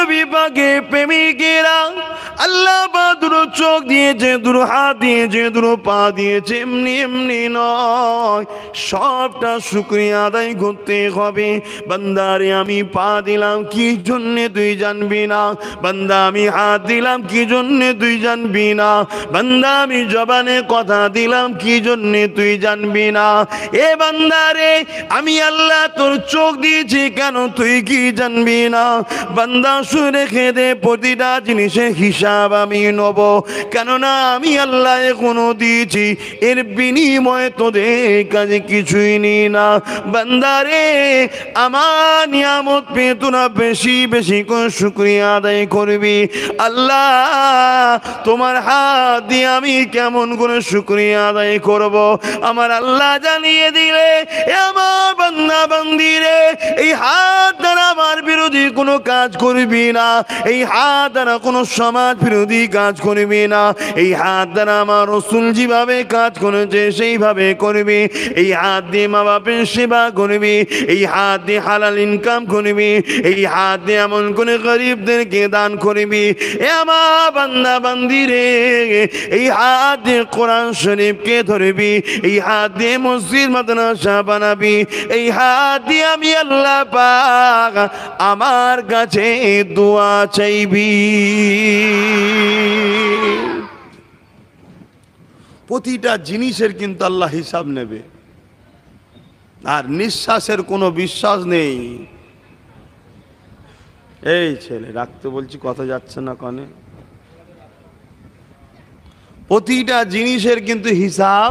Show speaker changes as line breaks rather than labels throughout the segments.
নবী বাগে প্রেমিকেরা আল্লাহ বা দুটো চোখ দিয়েছে দুটো হাত দিয়েছে দুটো পা দিয়েছে এমনি এমনি নয় সবটা শুক্রিয়া আদায় করতে হবে বান্দারে আমি পা দিলাম কি জন্যে তুই জানবি না বান্দা আমি হাত দিলাম কি জন্যে তুই জানবি না বান্দা আমি জবানে কথা দিলাম কি জন্যে তুই জানবি না এ বান্দারে আমি আল্লাহ তোর চোখ দিয়েছি কেন তুই কি জানবি না বান্দা সুরে খেদে প্রতিটা জিনিসে হিসাব হিসাব আমি নব কেননা আমি আল্লাহ কোনো দিয়েছি এর বিনিময়ে তোদের কাজে কিছুই নিই না বান্দারে আমার নিয়ামত পেয়ে তোরা বেশি বেশি করে শুক্রিয়া আদায় করবি আল্লাহ তোমার হাত দিয়ে আমি কেমন করে শুক্রিয়া আদায় করব আমার আল্লাহ জানিয়ে দিলে আমার বান্দা বান্দিরে এই হাত দ্বারা আমার বিরোধী কোনো কাজ করবি না এই হাত দ্বারা কোনো সমাজ বিরোধী কাজ করবি না এই হাত দ্বারা আমার রসুল যেভাবে কাজ করেছে সেইভাবে করবি এই হাত দিয়ে মা বাপের সেবা করবি এই হাত দিয়ে হালাল ইনকাম করবি এই হাত দিয়ে এমন করে গরিবদেরকে দান করবি এ আমার বান্দা বান্দি রে এই হাত দিয়ে কোরআন শরীফকে ধরবি এই হাত দিয়ে মসজিদ মাদ্রাসা বানাবি এই হাত দিয়ে আমি আল্লাহ পাক আমার কাছে দোয়া চাইবি প্রতিটা জিনিসের কিন্তু আল্লাহ হিসাব নেবে আর নিঃশ্বাসের কোনো বিশ্বাস নেই এই ছেলে রাখতে বলছি কথা যাচ্ছে না কনে প্রতিটা জিনিসের কিন্তু হিসাব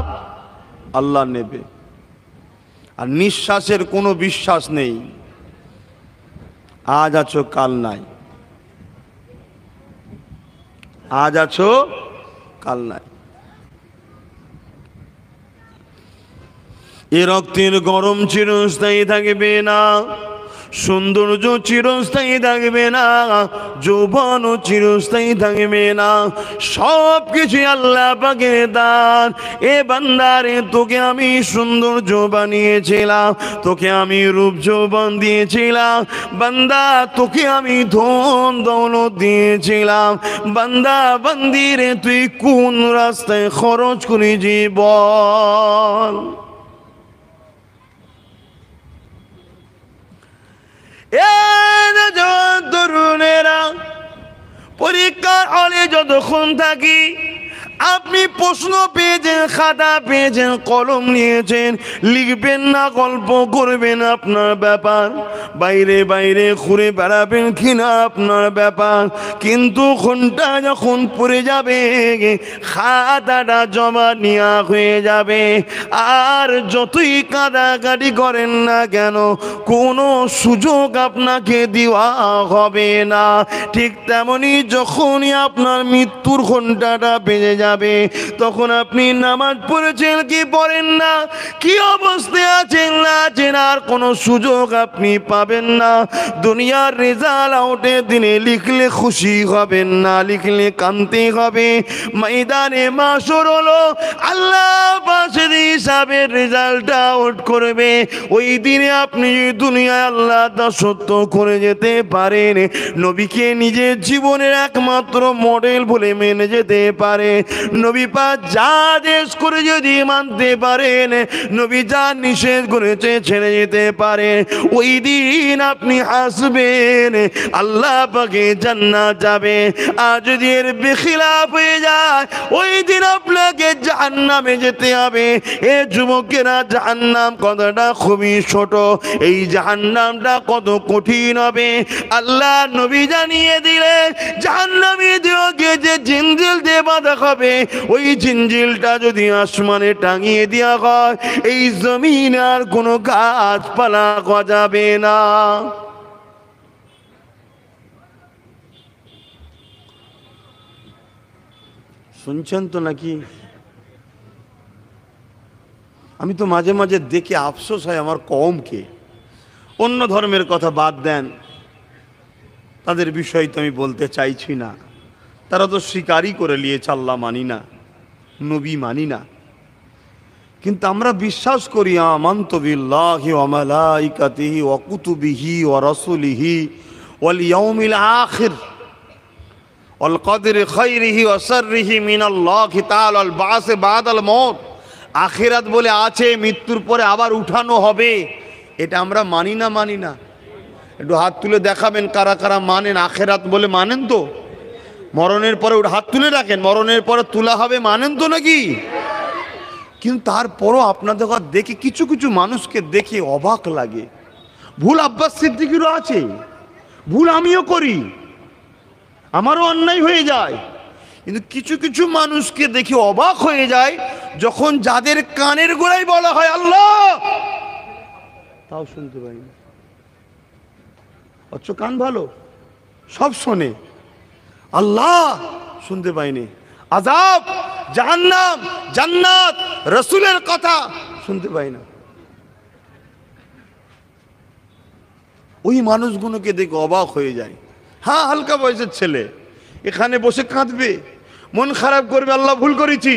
আল্লাহ নেবে আর নিঃশ্বাসের কোনো বিশ্বাস নেই আজ আছো কাল নাই আজ আছো কাল নাই এ রক্তের গরম চিরস্থায়ী থাকবে না সৌন্দর্য চিরস্থায়ী থাকবে না যৌবন চিরস্থায়ী থাকবে না সব কিছু আল্লাহ পাকে দান এ বান্দারে তোকে আমি সৌন্দর্য বানিয়েছিলাম তোকে আমি রূপ যৌবন দিয়েছিলাম বান্দা তোকে আমি ধন দৌলত দিয়েছিলাম বান্দা বান্দিরে তুই কোন রাস্তায় খরচ করেছি বল পরীক্ষার হলে যতক্ষণ থাকি আপনি প্রশ্ন পেয়েছেন খাতা পেয়েছেন কলম নিয়েছেন লিখবেন না গল্প করবেন আপনার ব্যাপার বাইরে বাইরে ঘুরে বেড়াবেন কিনা আপনার ব্যাপার কিন্তু খুনটা যখন পড়ে যাবে খাতাটা জমা নেওয়া হয়ে যাবে আর যতই কাদাকাটি করেন না কেন কোনো সুযোগ আপনাকে দেওয়া হবে না ঠিক তেমনি যখনই আপনার মৃত্যুর ঘণ্টাটা বেজে যাবে তখন আপনি নামাজ পড়েছেন কি পড়েন না কি অবস্থায় আছেন না আছেন আর কোনো সুযোগ আপনি পাবেন হবেন না দুনিয়ার রেজাল আউটে দিনে লিখলে খুশি হবেন না লিখলে কান্তি হবে ময়দানে মাসর হলো আল্লাহ পাশে কিতাবের রেজাল্ট আউট করবে ওই দিনে আপনি দুনিয়ায় আল্লাহ দাসত্ব করে যেতে পারেন নবীকে নিজের জীবনের একমাত্র মডেল বলে মেনে যেতে পারে নবী পা যা দেশ করে যদি মানতে পারেন নবী যা নিষেধ করেছে ছেড়ে যেতে পারে ওই দিন আপনি হাসবেন আল্লাহ পাকে জান্না যাবে আর যদি এর বেখিলাফ হয়ে যায় ওই দিন আপনাকে জাহান্নামে যেতে হবে এর যুবকেরা জাহান্নাম কতটা খুবই ছোট এই জাহান্নামটা কত কঠিন হবে আল্লাহ নবী জানিয়ে দিলে জাহান্নামী দিওকে যে জিনজিল দিয়ে বাঁধা হবে ওই জিনজিলটা যদি আসমানে টাঙিয়ে দেওয়া হয় এই জমিন আর কোনো গাছপালা গজাবে না শুনছেন তো নাকি আমি তো মাঝে মাঝে দেখে আফসোস হয় আমার কমকে অন্য ধর্মের কথা বাদ দেন তাদের বিষয় তো আমি বলতে চাইছি না তারা তো স্বীকারই করে নিয়ে চাল্লা মানি না নবী মানি না কিন্তু আমরা বিশ্বাস করি আমন্তবিল্লাহি অমালাইকাতিহি অকুতুবিহি অরসুলিহি ওয়াল ইয়াউমিল আখির অল কদর খৈরিহি অসরিহি মিনাল্লাহি তাআলা আল বাসে বাদাল মউত আখেরাত বলে আছে মৃত্যুর পরে আবার উঠানো হবে এটা আমরা মানি না মানি না একটু হাত তুলে দেখাবেন কারা কারা মানেন আখেরাত বলে মানেন তো মরণের পরে হাত তুলে রাখেন মরণের পরে তোলা হবে মানেন তো নাকি কিন্তু তারপরও আপনাদের কথা দেখে কিছু কিছু মানুষকে দেখে অবাক লাগে ভুল আব্বাস সিদ্দিকিরও আছে ভুল আমিও করি আমারও অন্যায় হয়ে যায় কিন্তু কিছু কিছু মানুষকে দেখে অবাক হয়ে যায় যখন যাদের কানের গোড়াই বলা হয় আল্লাহ তাও শুনতে পাই না অথচ কান ভালো সব শোনে আল্লাহ শুনতে পাইনি আজাব জাহান্নাম জান্নাত রসুলের কথা শুনতে পাই না ওই মানুষগুলোকে দেখে অবাক হয়ে যায় হ্যাঁ হালকা বয়সের ছেলে এখানে বসে কাঁদবে মন খারাপ করবে আল্লাহ ভুল করেছি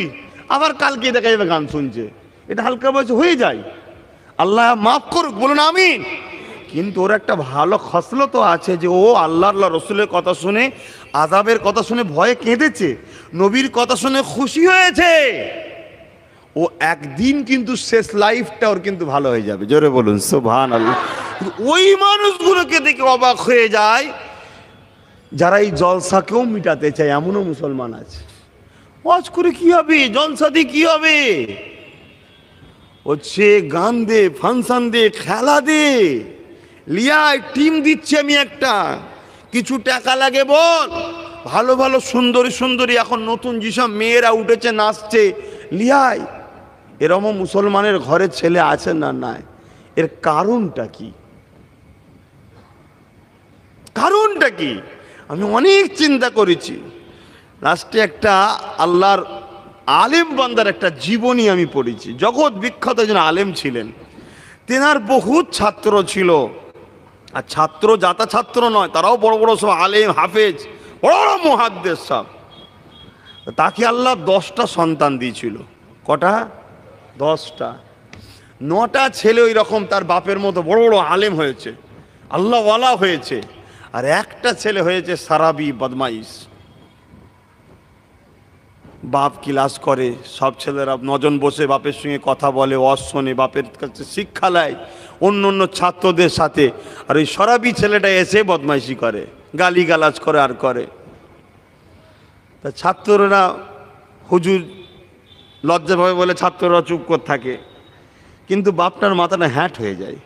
আবার কালকে দেখা যাবে গান শুনছে এটা হালকা বয়সে হয়ে যায় আল্লাহ মাফ করুক বলুন আমি কিন্তু ওর একটা ভালো খসলো তো আছে যে ও আল্লাহ আল্লাহ রসুলের কথা শুনে আজাবের কথা শুনে ভয়ে কেঁদেছে নবীর কথা শুনে খুশি হয়েছে ও একদিন কিন্তু শেষ লাইফটা ওর কিন্তু ভালো হয়ে যাবে জোরে বলুন সোভান আল্লাহ ওই মানুষগুলোকে দেখে অবাক হয়ে যায় যারা এই জলসাকেও মিটাতে চায় এমনও মুসলমান আছে ওয়াজ করে কি হবে জলসাদি কি হবে হচ্ছে গান দে ফাংশন দে খেলা দে লিয়ায় টিম দিচ্ছি আমি একটা কিছু টাকা লাগে বল ভালো ভালো সুন্দরী সুন্দরী এখন নতুন যেসব মেয়েরা উঠেছে নাচছে লিয়ায় এরমও মুসলমানের ঘরে ছেলে আছে না নাই এর কারণটা কি কারণটা কি আমি অনেক চিন্তা করেছি লাস্টে একটা আল্লাহর আলেম বান্দার একটা জীবনী আমি পড়েছি জগৎ বিখ্যাত একজন আলেম ছিলেন তেনার বহুত ছাত্র ছিল আর ছাত্র যাতা ছাত্র নয় তারাও বড় বড় সব আলেম হাফেজ বড় বড় মহাদ্দেশ সব তাকে আল্লাহ দশটা সন্তান দিয়েছিল কটা দশটা নটা ছেলে ওই রকম তার বাপের মতো বড় বড় আলেম হয়েছে আল্লাহওয়ালা হয়েছে আর একটা ছেলে হয়েছে সারাবি বদমাইশ বাপ ক্লাস করে সব ছেলেরা নজন বসে বাপের সঙ্গে কথা বলে অশনে বাপের কাছে শিক্ষা নেয় অন্য অন্য ছাত্রদের সাথে আর ওই সরাবি ছেলেটা এসে বদমাইশি করে গালি গালাজ করে আর করে তা ছাত্ররা হুজুর লজ্জাভাবে বলে ছাত্ররা চুপ করে থাকে কিন্তু বাপটার মাথাটা হ্যাট হয়ে যায়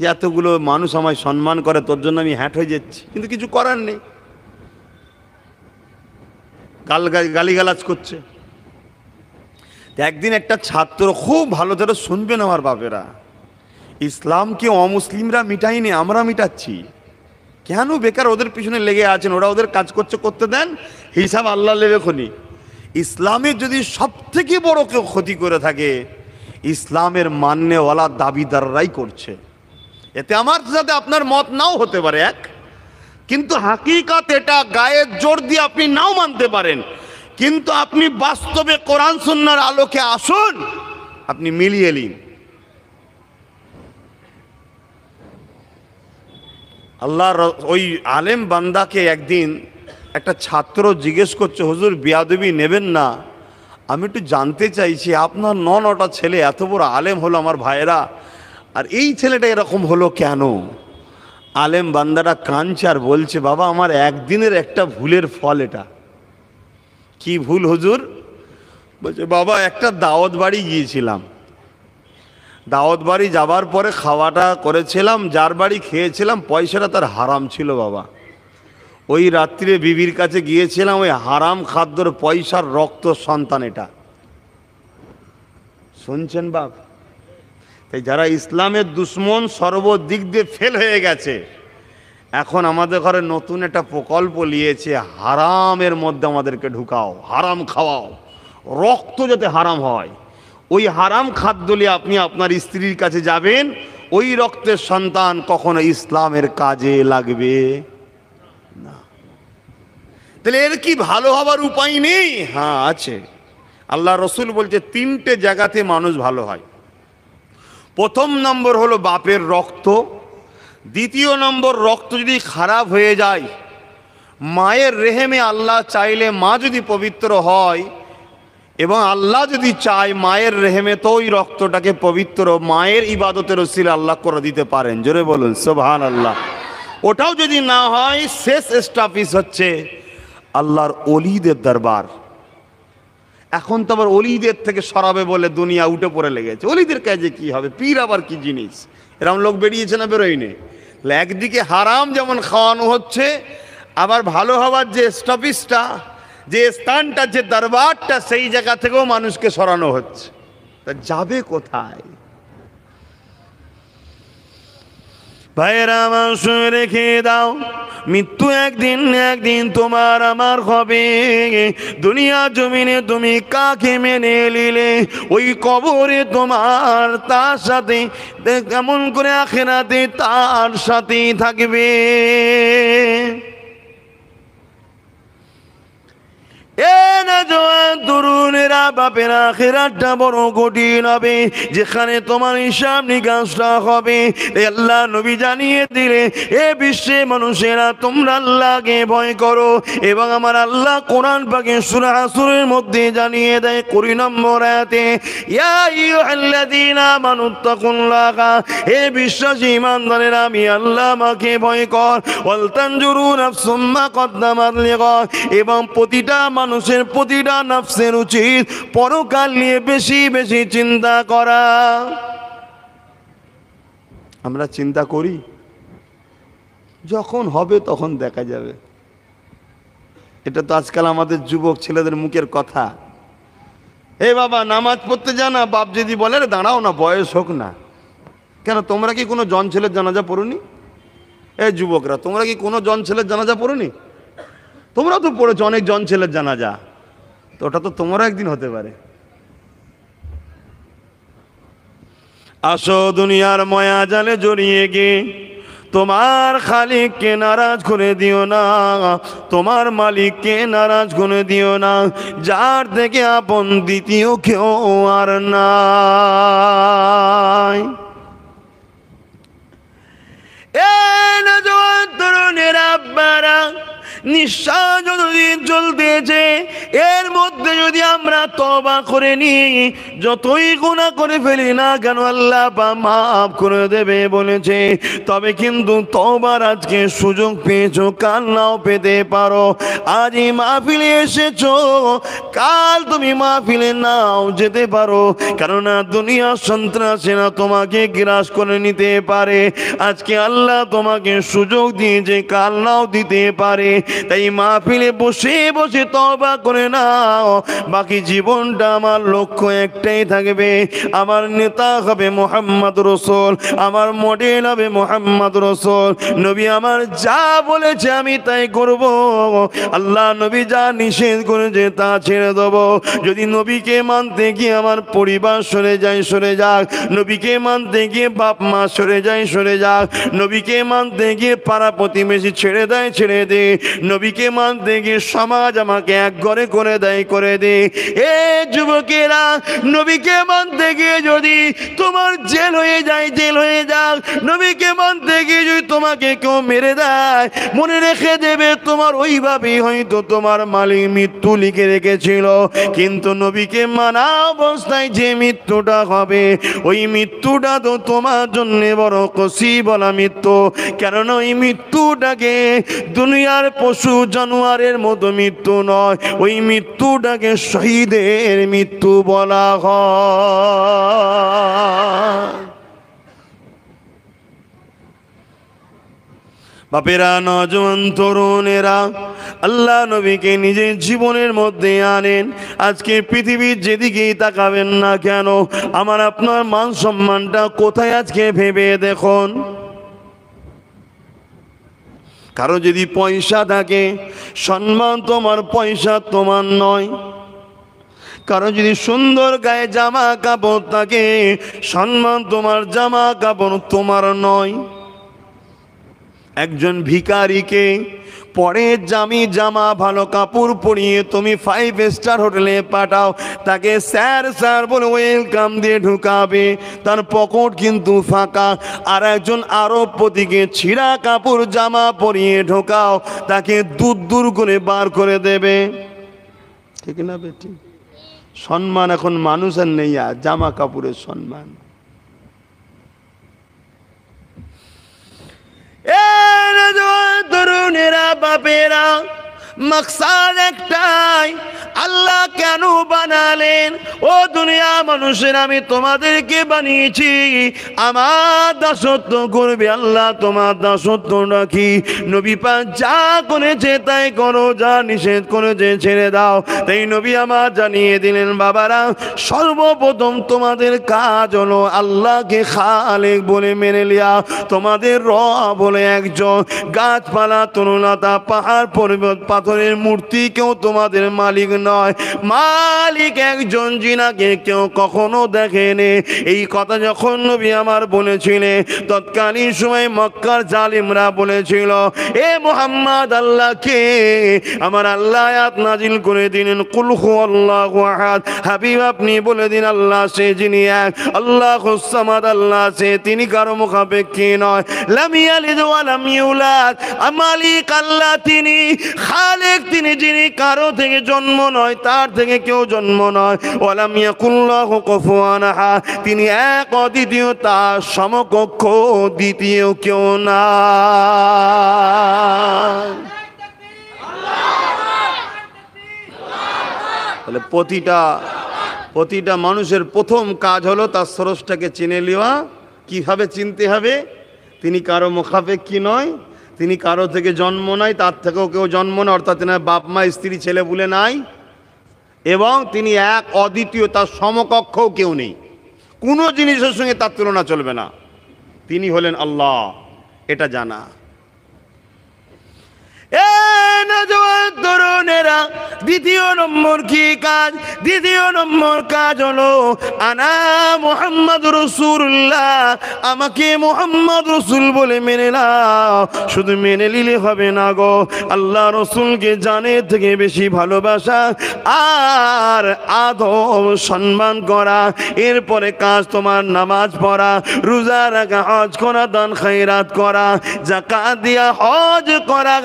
যে এতগুলো মানুষ আমায় সম্মান করে তোর জন্য আমি হ্যাট হয়ে যাচ্ছি কিন্তু কিছু করার নেই গাল গালিগালাজ করছে একদিন একটা ছাত্র খুব ভালো ধরে শুনবেন আমার বাপেরা ইসলামকে অমুসলিমরা মিটাইনি আমরা মিটাচ্ছি কেন বেকার ওদের পিছনে লেগে আছেন ওরা ওদের কাজ করছে করতে দেন হিসাব আল্লাহ লেবে খনি ইসলামের যদি সব থেকে বড় কেউ ক্ষতি করে থাকে ইসলামের মান্যওয়ালা দাবিদাররাই করছে এতে আমার সাথে আপনার মত নাও হতে পারে এক কিন্তু হাকিকাত এটা গায়ের জোর দিয়ে আপনি নাও মানতে পারেন কিন্তু আপনি বাস্তবে কোরআন সুন্নার আলোকে আসুন আপনি মিলিয়ে নিন আল্লাহ ওই আলেম বান্দাকে একদিন একটা ছাত্র জিজ্ঞেস করছে হুজুর বিয়াদবি নেবেন না আমি একটু জানতে চাইছি আপনার ন নটা ছেলে এত বড় আলেম হলো আমার ভাইয়েরা আর এই ছেলেটা এরকম হলো কেন আলেম বান্দারা কাঁদছে আর বলছে বাবা আমার একদিনের একটা ভুলের ফল এটা কি ভুল হুজুর বলছে বাবা একটা দাওয়াত বাড়ি গিয়েছিলাম দাওয়াত বাড়ি যাবার পরে খাওয়াটা করেছিলাম যার বাড়ি খেয়েছিলাম পয়সাটা তার হারাম ছিল বাবা ওই রাত্রিরে বিবির কাছে গিয়েছিলাম ওই হারাম খাদ্যর পয়সার রক্ত সন্তান এটা শুনছেন বাপ তাই যারা ইসলামের দুশ্মন সর্বদিক দিয়ে ফেল হয়ে গেছে এখন আমাদের ঘরে নতুন একটা প্রকল্প নিয়েছে হারামের মধ্যে আমাদেরকে ঢুকাও হারাম খাওয়াও রক্ত যাতে হারাম হয় ওই হারাম খাদ্য নিয়ে আপনি আপনার স্ত্রীর কাছে যাবেন ওই রক্তের সন্তান কখনো ইসলামের কাজে লাগবে না তাহলে এর কি ভালো হবার উপায় নেই হ্যাঁ আছে আল্লাহ রসুল বলছে তিনটে জায়গাতে মানুষ ভালো হয় প্রথম নম্বর হলো বাপের রক্ত দ্বিতীয় নম্বর রক্ত যদি খারাপ হয়ে যায় মায়ের রেহেমে আল্লাহ চাইলে মা যদি পবিত্র হয় এবং আল্লাহ যদি চায় মায়ের রেহেমে তো ওই রক্তটাকে পবিত্র মায়ের ইবাদতের ওসিলে আল্লাহ করে দিতে পারেন জোরে বলুন সোভান আল্লাহ ওটাও যদি না হয় শেষ স্টাফিস হচ্ছে আল্লাহর অলিদের দরবার এখন তো আবার অলিদের থেকে সরাবে বলে দুনিয়া উঠে পড়ে লেগেছে অলিদের কাজে কি হবে পীর আবার কি জিনিস এরকম লোক বেরিয়েছে না বেরোয়নি একদিকে হারাম যেমন খাওয়ানো হচ্ছে আবার ভালো হওয়ার যে স্টপিসটা যে স্থানটা যে দরবারটা সেই জায়গা থেকেও মানুষকে সরানো হচ্ছে তা যাবে কোথায় ভাইরা মাংস রেখে দাও মৃত্যু একদিন একদিন তোমার আমার হবে দুনিয়া জমিনে তুমি কাকে মেনে নিলে ওই কবরে তোমার তার সাথে কেমন করে আখেরাতে তার সাথে থাকবে এ না তরুণের বাপের বড় কঠিন হবে যেখানে তোমার হবে আল্লাহ নবী জানিয়ে দিলে এ বিশ্বে মানুষেরা তোমরা আল্লাহকে ভয় করো এবং আমার আল্লাহ কোরআন পাকে মধ্যে জানিয়ে দেয় কুড়ি নম্বর আয়াতে আল্লাহ ভয় এবং প্রতিটা মানুষের প্রতিটা নফসের উচিত পরকাল নিয়ে বেশি বেশি চিন্তা করা আমরা চিন্তা করি যখন হবে তখন দেখা যাবে এটা তো আজকাল আমাদের যুবক ছেলেদের মুখের কথা এ বাবা নামাজ পড়তে যা না বাপ যদি বলে রে দাঁড়াও না বয়স হোক না কেন তোমরা কি কোনো জন ছেলের জানাজা পড়ুনি এ যুবকরা তোমরা কি কোনো জন ছেলের জানাজা পড়ুনি তোমরা তো পড়েছো অনেক জন ছেলের জানাজা তো ওটা তো তোমারও একদিন হতে পারে আসো দুনিয়ার ময়া জালে জড়িয়ে গে তোমার খালিককে নারাজ করে দিও না তোমার মালিককে নারাজ করে দিও না যার থেকে আপন দ্বিতীয় কেউ আর নাই এ নজওয়ান তরুণের আব্বারা চলতেছে এর মধ্যে যদি আমরা তবা করে নিই যতই করে ফেলি না আল্লাহ বা মাফ করে দেবে বলেছে তবে কিন্তু তবার আজকে সুযোগ পেয়েছো কাল নাও পেতে পারো আজ এই মাহফিলে এসেছো কাল তুমি মাহফিলে নাও যেতে পারো কেননা দুনিয়া না তোমাকে গ্রাস করে নিতে পারে আজকে আল্লাহ তোমাকে সুযোগ দিয়েছে কাল নাও দিতে পারে তাই মাহফিলে বসে বসে তবা করে নাও বাকি জীবনটা আমার লক্ষ্য একটাই থাকবে আমার নেতা হবে মোহাম্মদ রসুল আমার মডেল হবে মোহাম্মদ রসুল নবী আমার যা বলেছে আমি তাই করব আল্লাহ নবী যা নিষেধ করেছে তা ছেড়ে দেব যদি নবীকে মানতে গিয়ে আমার পরিবার সরে যায় সরে যাক নবীকে মানতে গিয়ে বাপ মা সরে যায় সরে যাক নবীকে মানতে গিয়ে পাড়া প্রতিবেশী ছেড়ে দেয় ছেড়ে দে নবীকে মানতে গিয়ে সমাজ আমাকে এক ঘরে করে দেয় করে দে এ যুবকেরা নবীকে মানতে গিয়ে যদি তোমার জেল হয়ে যায় জেল হয়ে যাক নবীকে মানতে গিয়ে যদি তোমাকে কেউ মেরে দেয় মনে রেখে দেবে তোমার ওইভাবেই হয়তো তোমার মালিক মৃত্যু লিখে রেখেছিল কিন্তু নবীকে মানা অবস্থায় যে মৃত্যুটা হবে ওই মৃত্যুটা তো তোমার জন্যে বড় কষি বলা মৃত্যু কেননা ওই মৃত্যুটাকে দুনিয়ার পশু জানোয়ারের মতো মৃত্যু নয় ওই মৃত্যুটাকে শহীদের মৃত্যু বলা হয় বাপেরা নজন তরুণেরা আল্লাহ নবীকে নিজের জীবনের মধ্যে আনেন আজকে পৃথিবীর যেদিকেই তাকাবেন না কেন আমার আপনার মান সম্মানটা কোথায় আজকে ভেবে দেখুন কারো যদি পয়সা থাকে সম্মান তোমার পয়সা তোমার নয় কারো যদি সুন্দর গায়ে জামা কাপড় থাকে সম্মান তোমার জামা কাপড় তোমার নয় একজন ভিকারিকে পরে জামি জামা ভালো কাপড় পরিয়ে তুমি ফাইভ স্টার হোটেলে পাঠাও তাকে স্যার স্যার বলে ওয়েলকাম দিয়ে ঢুকাবে তার পকেট কিন্তু ফাঁকা আর একজন আরবপতিকে ছিঁড়া কাপড় জামা পরিয়ে ঢোকাও তাকে দূর দূর করে বার করে দেবে ঠিক না বেটি সম্মান এখন মানুষের নেই আর জামা কাপড়ের সম্মান এ I don't Nira Papira. মকসাদ একটাই আল্লাহ কেন বানালেন ও দুনিয়া মানুষের আমি তোমাদেরকে বানিয়েছি আমার দাসত্ব করবে আল্লাহ তোমার দাসত্ব রাখি নবী পা যা করেছে তাই করো যা নিষেধ করেছে ছেড়ে দাও তাই নবী আমার জানিয়ে দিলেন বাবারা সর্বপ্রথম তোমাদের কাজ হলো আল্লাহকে খালেক বলে মেনে লিয়া তোমাদের র বলে একজন গাছপালা তরুণতা পাহাড় পর্বত পাথরের মূর্তি কেউ তোমাদের মালিক নয় মালিক একজন জিনাকে কেউ কখনো দেখেনি এই কথা যখন নবী আমার বলেছিলেন তৎকালীন সময় মক্কার জালিমরা বলেছিল এ মোহাম্মদ আল্লাহকে আমার আল্লাহ আয়াত নাজিল করে দিলেন কুলহু আল্লাহ আহাদ হাবিব আপনি বলে দিন আল্লাহ সে যিনি এক আল্লাহ হুসামাদ আল্লাহ সে তিনি কারো মুখাপেক্ষী নয় লামিয়ালিদ ওয়া লামিউলাদ আমালিক আল্লাহ তিনি খা মালিক তিনি যিনি কারো থেকে জন্ম নয় তার থেকে কেউ জন্ম নয় ওলাম ইয়াকুল্লাহ তিনি এক অদ্বিতীয় তার সমকক্ষ দ্বিতীয় কেউ না তাহলে প্রতিটা প্রতিটা মানুষের প্রথম কাজ হলো তার সরসটাকে চিনে নেওয়া কীভাবে চিনতে হবে তিনি কারো মুখাপেক্ষী নয় তিনি কারো থেকে জন্ম নাই তার থেকেও কেউ জন্ম নেয় অর্থাৎ তিনি বাপ মা স্ত্রী ছেলে বলে নাই এবং তিনি এক অদ্বিতীয় তার সমকক্ষও কেউ নেই কোনো জিনিসের সঙ্গে তার তুলনা চলবে না তিনি হলেন আল্লাহ এটা জানা দ্বিতীয় নম্বর কি কাজ দ্বিতীয় নম্বর কাজ হলো আনা মোহাম্মদ রসুল্লাহ আমাকে মোহাম্মদ রসুল বলে মেনে নাও শুধু মেনে নিলে হবে না গো আল্লাহ রসুলকে জানে থেকে বেশি ভালোবাসা আর আদব সম্মান করা এরপরে কাজ তোমার নামাজ পড়া রোজা রাখা হজ করা দান রাত করা জাকা দিয়া হজ করা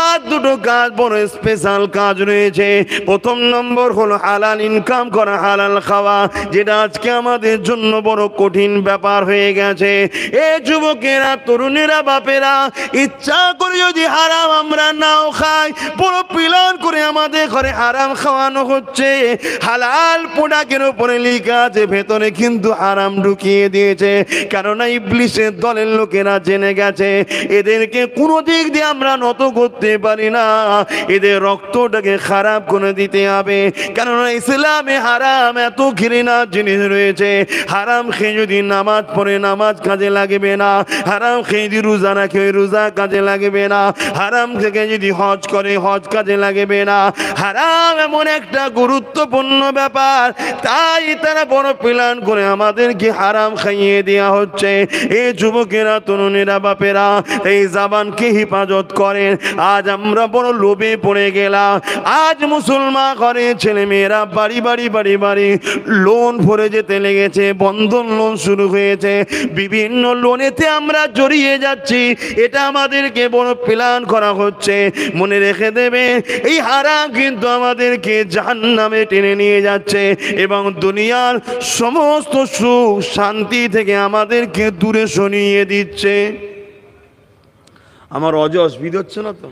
আর দুটো কাজ বড় স্পেশাল কাজ রয়েছে প্রথম নম্বর হলো হালাল ইনকাম করা হালাল খাওয়া যেটা আজকে আমাদের জন্য বড় কঠিন ব্যাপার হয়ে গেছে এ যুবকেরা তরুণেরা বাপেরা ইচ্ছা করে যদি হারাম আমরা নাও খাই পুরো পিলন করে আমাদের ঘরে হারাম খাওয়ানো হচ্ছে হালাল পোডাকের উপরে লিখা আছে ভেতরে কিন্তু হারাম ঢুকিয়ে দিয়েছে কেননা ইবলিশের দলের লোকেরা জেনে গেছে এদেরকে কোনো দিক দিয়ে আমরা নত করতে পারি না এদের রক্তটাকে খারাপ করে দিতে হবে কেননা ইসলামে হারাম এত ঘৃণার জিনিস রয়েছে হারাম খেয়ে যদি নামাজ পড়ে নামাজ কাজে লাগবে না হারাম খেয়ে যদি রোজা রাখে রোজা কাজে লাগবে না হারাম থেকে যদি হজ করে হজ কাজে লাগবে না হারাম এমন একটা গুরুত্বপূর্ণ ব্যাপার তাই তারা বড় প্ল্যান করে আমাদেরকে হারাম খাইয়ে দেওয়া হচ্ছে এই যুবকেরা তরুণেরা বাপেরা এই জাবানকে হেফাজত করেন আজ আমরা বড় লোভে পড়ে গেলাম আজ মুসলমান ঘরে ছেলেমেয়েরা বাড়ি বাড়ি বাড়ি বাড়ি লোন ভরে যেতে লেগেছে বন্ধন লোন শুরু হয়েছে বিভিন্ন লোনেতে আমরা জড়িয়ে যাচ্ছি এটা আমাদেরকে বড় প্ল্যান করা হচ্ছে মনে রেখে দেবে এই হারা কিন্তু আমাদেরকে নামে টেনে নিয়ে যাচ্ছে এবং দুনিয়ার সমস্ত সুখ শান্তি থেকে আমাদেরকে দূরে শুনিয়ে দিচ্ছে আমার অজ অসুবিধা হচ্ছে না তো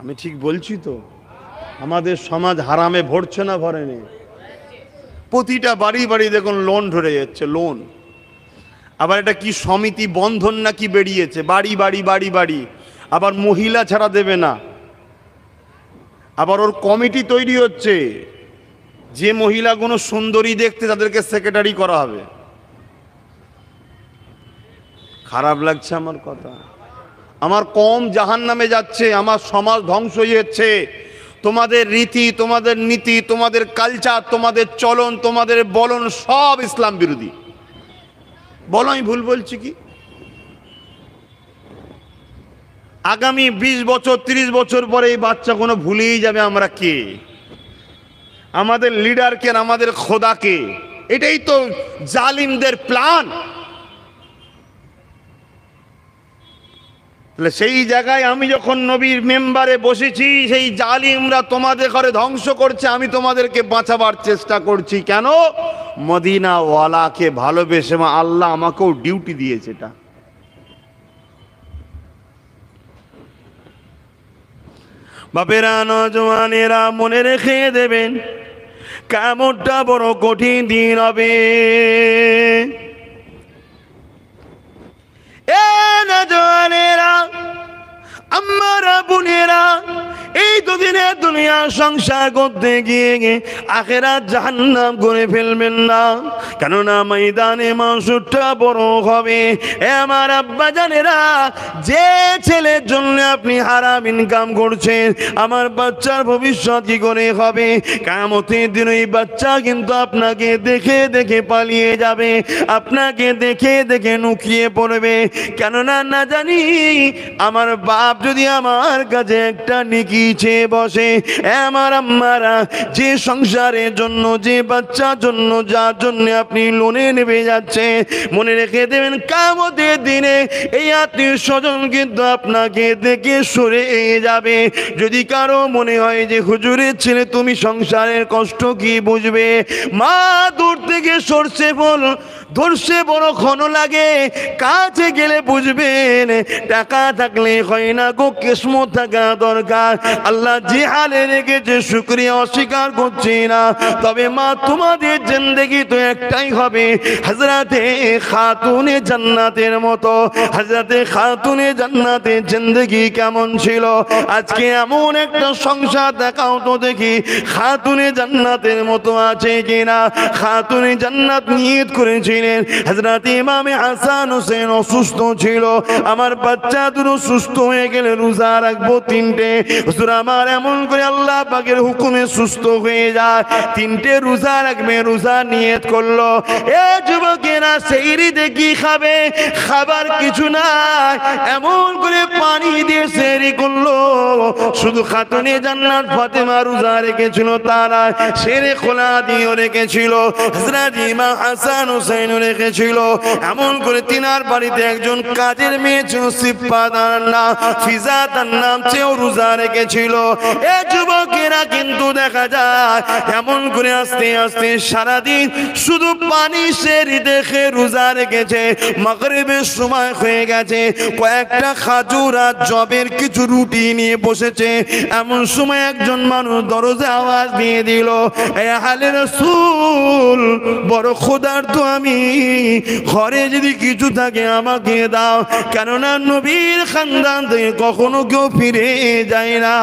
আমি ঠিক বলছি তো আমাদের সমাজ হারামে ভরছে না ভরেনি প্রতিটা বাড়ি বাড়ি দেখুন লোন ধরে যাচ্ছে লোন আবার এটা কি সমিতি বন্ধন নাকি বেরিয়েছে বাড়ি বাড়ি বাড়ি বাড়ি আবার মহিলা ছাড়া দেবে না আবার ওর কমিটি তৈরি হচ্ছে যে মহিলা কোনো সুন্দরী দেখতে তাদেরকে সেক্রেটারি করা হবে খারাপ লাগছে আমার কথা আমার কম জাহান নামে যাচ্ছে আমার সমাজ ধ্বংস হয়েছে তোমাদের রীতি তোমাদের নীতি তোমাদের কালচার তোমাদের চলন তোমাদের বলন সব ইসলাম বিরোধী বলো আমি ভুল বলছি কি আগামী ২০ বছর ৩০ বছর পরে এই বাচ্চা কোনো ভুলেই যাবে আমরা কে আমাদের লিডারকে আমাদের খোদাকে এটাই তো জালিমদের প্ল্যান তাহলে সেই জায়গায় আমি যখন নবীর মেম্বারে বসেছি সেই জালিমরা তোমাদের ঘরে ধ্বংস করছে আমি তোমাদেরকে বাঁচাবার চেষ্টা করছি কেন মদিনাওয়ালাকে ভালোবেসে মা আল্লাহ আমাকেও ডিউটি দিয়েছে এটা বাপেরা নজওয়ানেরা মনে রেখে দেবেন কেমনটা বড় কঠিন দিন হবে এ নজওয়ানের আমার বোনেরা এই দুদিনে দুনিয়া সংসার করতে গিয়ে আখেরা জাহান্নাম করে ফেলবেন না কেননা ময়দানে মাংসটা বড় হবে এ আমার আব্বা জানেরা যে ছেলের জন্য আপনি হারাম ইনকাম করছেন আমার বাচ্চার ভবিষ্যৎ কি করে হবে কামতের দিন ওই বাচ্চা কিন্তু আপনাকে দেখে দেখে পালিয়ে যাবে আপনাকে দেখে দেখে নুকিয়ে পড়বে কেননা না জানি আমার বাপ যদি আমার কাছে একটা নিকি পিছে বসে আমার আম্মারা যে সংসারের জন্য যে বাচ্চার জন্য যার জন্য আপনি লোনে নেবে যাচ্ছে মনে রেখে দেবেন কামতে দিনে এই আত্মীয় স্বজন কিন্তু আপনাকে দেখে সরে যাবে যদি কারো মনে হয় যে হুজুরের ছেলে তুমি সংসারের কষ্ট কি বুঝবে মা দূর থেকে সরষে বল ধরছে বড় ক্ষণ লাগে কাছে গেলে বুঝবেন টাকা থাকলে হয় না গো কেসম থাকা দরকার আল্লাহ যে হালে রেখেছে শুক্রিয়া অস্বীকার করছি না তবে মা তোমাদের জিন্দগি তো একটাই হবে হাজরাতে খাতুনে জান্নাতের মতো হাজরাতে খাতুনে জান্নাতের জিন্দগি কেমন ছিল আজকে এমন একটা সংসার দেখাও তো দেখি খাতুনে জান্নাতের মতো আছে কিনা খাতুনে জান্নাত নিয়ত করেছিলেন হাজরাতে ইমামে হাসান হোসেন অসুস্থ ছিল আমার বাচ্চা দুটো সুস্থ হয়ে গেলে রোজা রাখবো তিনটে হুজুর আমার এমন করে আল্লাহ পাকের হুকুমে সুস্থ হয়ে যায় তিনটে রোজা রাখবে রোজা নিয়ত করলো এ যুবকেরা সেই দেখি খাবে খাবার কিছু নাই এমন করে পানি দিয়ে করলো শুধু খাতুনে জান্নাত ফাতেমা রোজা রেখেছিল তারা সেরে খোলা রেখেছিল হাসান রেখেছিল এমন করে তিনার বাড়িতে একজন কাজের মেয়ে ছিল সিপ্পা ফিজা তার নাম চেয়েও রোজা রেখেছিল এ যুবকেরা কিন্তু দেখা যায় এমন করে আস্তে আস্তে সারাদিন শুধু পানি সেরি দেখে রোজা রেখেছে মগরিবের সময় হয়ে গেছে কয়েকটা খাজুর ওরা জবের কিছু রুটি নিয়ে বসেছে এমন সময় একজন মানুষ দরজা আওয়াজ দিয়ে দিল হালে রসুল বড় খোদার তো আমি ঘরে যদি কিছু থাকে আমাকে দাও কেননা নবীর খানদান থেকে কখনো কেউ ফিরে যায় না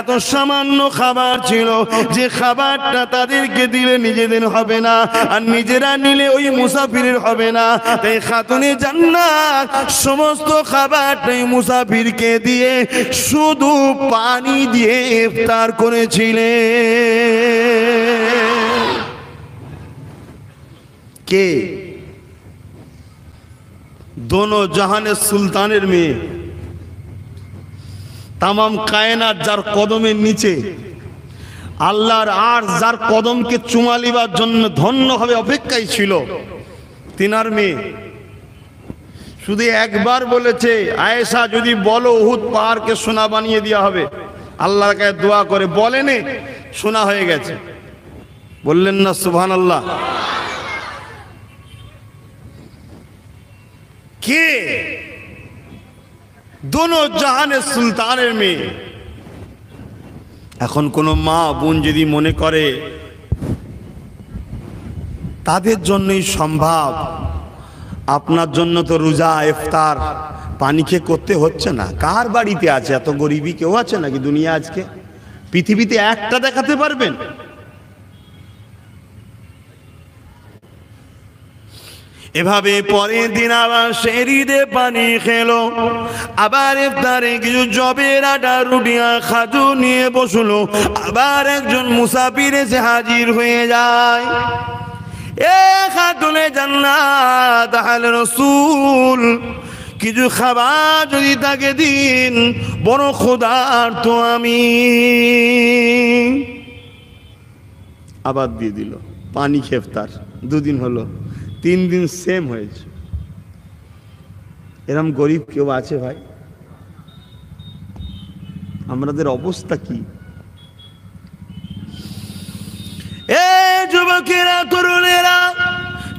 এত সামান্য খাবার ছিল যে খাবারটা তাদেরকে দিলে নিজেদের হবে না আর নিজেরা নিলে ওই মুসাফিরের হবে না তাই খাতুনে জান্নাত সমস্ত খাবারটাই মুসাফির কাবিরকে দিয়ে শুধু পানি দিয়ে ইফতার করেছিলেন কে দোনো জাহানের সুলতানের মেয়ে তামাম কায়নাত যার কদমের নিচে আল্লাহর আর যার কদমকে চুমালিবার জন্য ধন্য হবে অপেক্ষায় ছিল তিনার মেয়ে শুধু একবার বলেছে আয়েশা যদি বলো উহুদ পাহাড়কে সোনা বানিয়ে দেওয়া হবে আল্লাহর কাছে দোয়া করে বলেনে সোনা হয়ে গেছে বললেন না সুহান আল্লাহ কে দোনো জাহানের সুলতানের মেয়ে এখন কোনো মা বোন যদি মনে করে তাদের জন্যই সম্ভব আপনার জন্য তো রোজা ইফতার পানি খেয়ে করতে হচ্ছে না কার বাড়িতে আছে এত গরিবি কেউ আছে নাকি দুনিয়া আজকে পৃথিবীতে একটা দেখাতে পারবেন এভাবে পরে দিন আবার শেরিদে পানি খেল আবার ইফতারে কিছু জবের আটা রুটিয়া খাজু নিয়ে বসলো আবার একজন মুসাফির এসে হাজির হয়ে যায় এ খাতুনে জান্নাত আহলে রসুল কিছু খাবার যদি তাকে দিন বড় খোদার তো আমি আবার দিয়ে দিল পানি খেফতার দুদিন হলো তিন দিন সেম হয়েছে এরম গরিব কেউ আছে ভাই আমাদের অবস্থা কি এ যুবকেরা তরুণ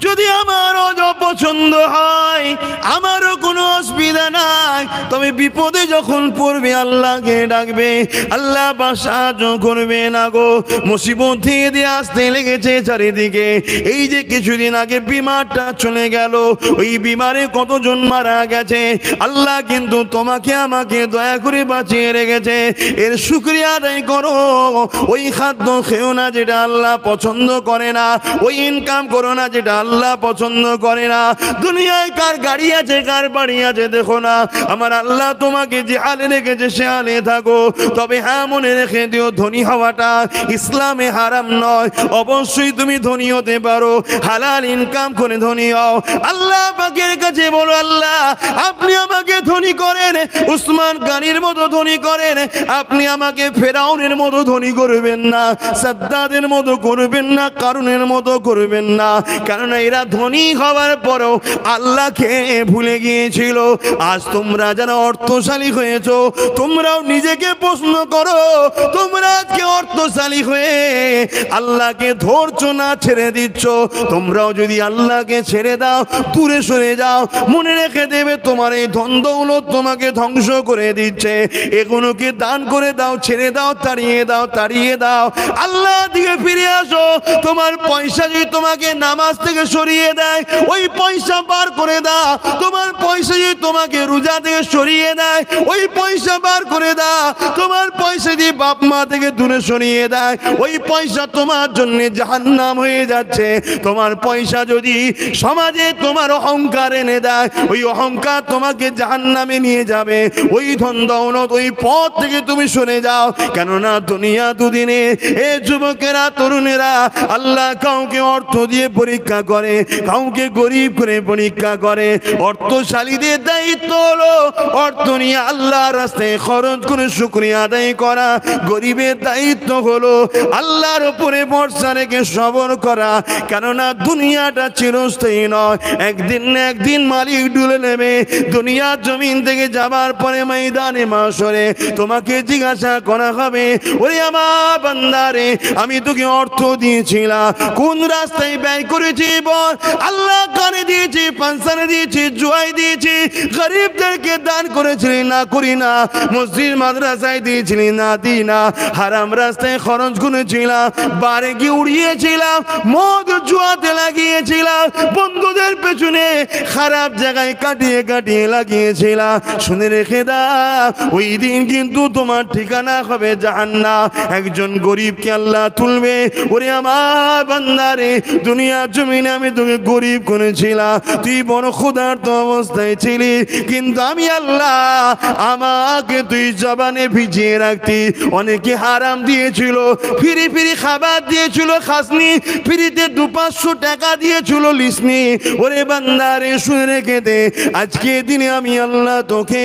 যদি আমার অজ পছন্দ হয় আমারও কোনো অসুবিধা নাই তবে বিপদে যখন পড়বে আল্লাহকে ডাকবে আল্লাহ বা সাহায্য করবে না গো মুসিবত দিয়ে ধীরে আসতে লেগেছে চারিদিকে এই যে কিছুদিন আগে বিমারটা চলে গেল ওই বিমারে কতজন মারা গেছে আল্লাহ কিন্তু তোমাকে আমাকে দয়া করে বাঁচিয়ে রেখেছে এর শুক্রিয়া আদায় করো ওই খাদ্য খেও না যেটা আল্লাহ পছন্দ করে না ওই ইনকাম করো না যেটা আল্লাহ পছন্দ করে না দুনিয়ায় কার গাড়ি আছে কার বাড়ি আছে দেখো না আমার আল্লাহ তোমাকে যে আলে রেখেছে সে আলে থাকো তবে হ্যাঁ মনে রেখে দিও ধনী হওয়াটা ইসলামে হারাম নয় অবশ্যই তুমি ধনী হতে পারো হালাল ইনকাম করে ধনী হও আল্লাহ পাকের কাছে বলো আল্লাহ আপনি আমাকে ধনী করেন উসমান গানির মতো ধনী করেন আপনি আমাকে ফেরাউনের মতো ধনী করবেন না সাদ্দাদের মতো করবেন না কারণের মতো করবেন না কারণ এরা ধনী হওয়ার পরও আল্লাহকে ভুলে গিয়েছিল আজ তোমরা যারা অর্থশালী হয়েছ তোমরাও নিজেকে প্রশ্ন করো তোমরা আজকে অর্থশালী হয়ে আল্লাহকে ধরছ না ছেড়ে দিচ্ছ তোমরাও যদি আল্লাহকে ছেড়ে দাও দূরে সরে যাও মনে রেখে দেবে তোমার এই ধন তোমাকে ধ্বংস করে দিচ্ছে এগুলোকে দান করে দাও ছেড়ে দাও তাড়িয়ে দাও তাড়িয়ে দাও আল্লাহ দিকে ফিরে আসো তোমার পয়সা যদি তোমাকে নামাজ থেকে সরিয়ে দেয় ওই পয়সা বার করে দাও তোমার তোমাকে রোজা থেকে সরিয়ে দেয় ওই পয়সা বার করে দা তোমার পয়সা দিয়ে বাপ মা থেকে দূরে সরিয়ে দেয় ওই পয়সা তোমার জন্য জাহান্নাম হয়ে যাচ্ছে তোমার পয়সা যদি সমাজে তোমার অহংকার এনে দেয় ওই অহংকার তোমাকে জাহান্নামে নিয়ে যাবে ওই ধন দৌলত ওই পথ থেকে তুমি শুনে যাও কেননা দুনিয়া দুদিনে এ যুবকেরা তরুণেরা আল্লাহ কাউকে অর্থ দিয়ে পরীক্ষা করে কাউকে গরিব করে পরীক্ষা করে অর্থশালীদের দায়ী দায়িত্ব হলো অর্থ নিয়ে আল্লাহর রাস্তায় খরচ করে শুক্রিয়া আদায় করা গরিবের দায়িত্ব হলো আল্লাহর উপরে ভরসা রেখে সবর করা কেননা দুনিয়াটা চিরস্থায়ী নয় একদিন একদিন মালিক ডুলে নেবে দুনিয়া জমিন থেকে যাবার পরে ময়দানে মাসরে তোমাকে জিজ্ঞাসা করা হবে ওরে আমার বান্দারে আমি তোকে অর্থ দিয়েছিলাম কোন রাস্তায় ব্যয় করেছি বল আল্লাহ কানে দিয়েছি পানসানে দিয়েছি জুয়াই দিয়েছি গরিবদেরকে দান করেছিলি না করি না মসজিদ মাদ্রাসায় দিয়েছিলি না দিই না হারাম রাস্তায় খরচ করেছিলাম বারে গিয়ে উড়িয়েছিলাম মদ জুয়াতে লাগিয়েছিলাম বন্ধুদের পেছনে খারাপ জায়গায় কাটিয়ে কাটিয়ে লাগিয়েছিলাম শুনে রেখে দা ওই দিন কিন্তু তোমার ঠিকানা হবে না একজন গরিবকে আল্লাহ তুলবে ওরে আমার বান্দারে দুনিয়া জমিনে আমি তোকে গরিব করেছিলাম তুই বড় ক্ষুধার্ত অবস্থায় ছিলিস কিন্তু আমি আল্লাহ আমাকে তুই জবানে ভিজিয়ে রাখতি অনেকে হারাম দিয়েছিল ফিরি ফিরি খাবার দিয়েছিল খাসনি ফিরিতে দু পাঁচশো টাকা দিয়েছিল লিসনি ওরে বান্দারে শুয়ে রেখে দে আজকে দিনে আমি আল্লাহ তোকে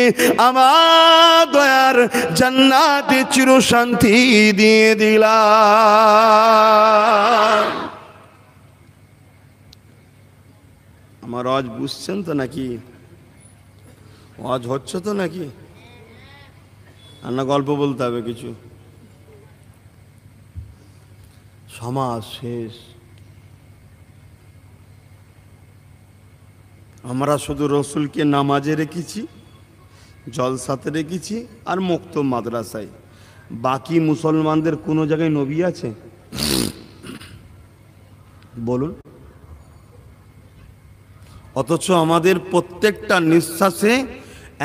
আমার দয়ার জান্নাতে চির শান্তি দিয়ে দিলাম আমার আজ বুঝছেন তো নাকি আজ হচ্ছে তো নাকি আর না গল্প বলতে হবে কিছু সমাজ শেষ আমরা শুধু রসুলকে নামাজে রেখেছি জলসাতে রেখেছি আর মুক্ত মাদ্রাসায় বাকি মুসলমানদের কোনো জায়গায় নবী আছে বলুন অথচ আমাদের প্রত্যেকটা নিঃশ্বাসে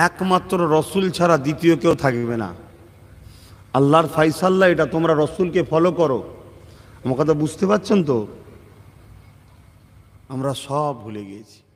একমাত্র রসুল ছাড়া দ্বিতীয় কেউ থাকবে না আল্লাহর ফাইসাল্লাহ এটা তোমরা রসুলকে ফলো করো আমার কথা বুঝতে পারছেন তো আমরা সব ভুলে গিয়েছি